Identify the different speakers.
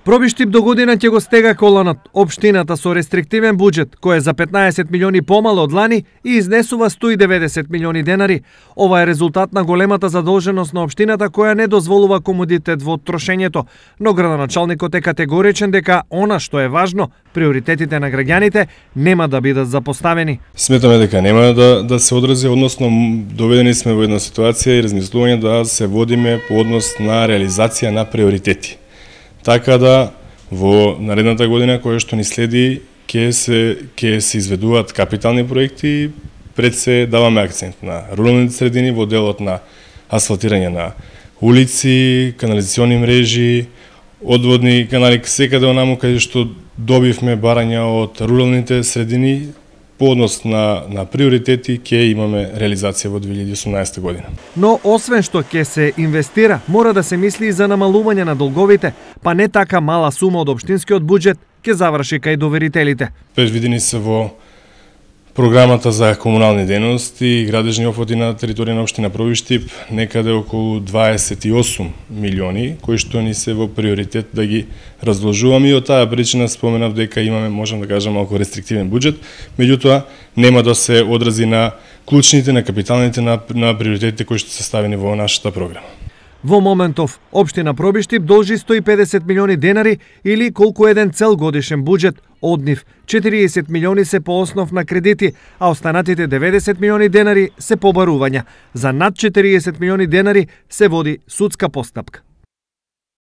Speaker 1: Пробиштип до година ќе го стега колонот. Обштината со рестриктивен буџет, кој е за 15 милиони помало од лани и изнесува 190 милиони денари. Ова е резултат на големата задолженост на обштината, која не дозволува комодитет во трошењето, но градоначалникот е категоричен дека она што е важно, приоритетите на граѓаните нема да бидат запоставени.
Speaker 2: Сметаме дека нема да да се одрази, односно доведени сме во една ситуација и размислување да се водиме по однос на реализација на приоритети Така да во наредната година која што ни следи ќе се ќе се изведуваат капитални проекти пред се даваме акцент на руралните средини во делот на асфалтирање на улици, канализациони мрежи, одводни канали секаде онаму каде што добивме барања од руралните средини по однос на, на приоритети ќе имаме реализација во 2018 година.
Speaker 1: Но освен што ќе се инвестира, мора да се мисли и за намалување на долговите, па не така мала сума од општинскиот буџет ќе заврши кај доверителите. видени
Speaker 2: се во Програмата за комунални дејности и градежни офоти на територија на општина Провиштип некаде околу 28 милиони, кои што ни се во приоритет да ги разложуваме и од таа причина споменав дека имаме, можам да кажам, малку рестриктивен буџет, меѓутоа нема да се одрази на клучните, на капиталните, на, на приоритетите кои што се ставени во нашата програма.
Speaker 1: Во моментов, Обштина Пробиштип должи 150 милиони денари или колку еден цел годишен буџет, од нив 40 милиони се по основ на кредити, а останатите 90 милиони денари се побарувања. За над 40 милиони денари се води судска постапка.